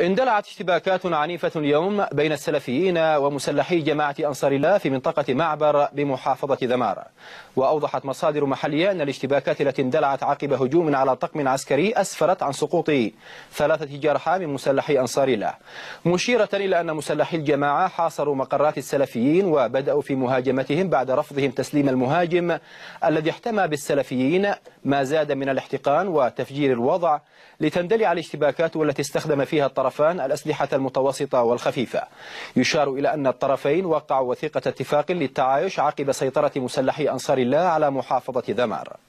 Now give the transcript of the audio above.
اندلعت اشتباكات عنيفة اليوم بين السلفيين ومسلحي جماعة أنصار الله في منطقة معبر بمحافظة ذمار وأوضحت مصادر محلية أن الاشتباكات التي اندلعت عقب هجوم على طقم عسكري أسفرت عن سقوط ثلاثة جرحى من مسلحي أنصار الله مشيرة إلى أن مسلحي الجماعة حاصروا مقرات السلفيين وبدأوا في مهاجمتهم بعد رفضهم تسليم المهاجم الذي احتمى بالسلفيين ما زاد من الاحتقان وتفجير الوضع لتندلع الاشتباكات والتي استخدم فيها الطريق الطرفان الأسلحة المتوسطة والخفيفة يشار إلى أن الطرفين وقعوا وثيقة اتفاق للتعايش عقب سيطرة مسلحي أنصار الله على محافظة دمار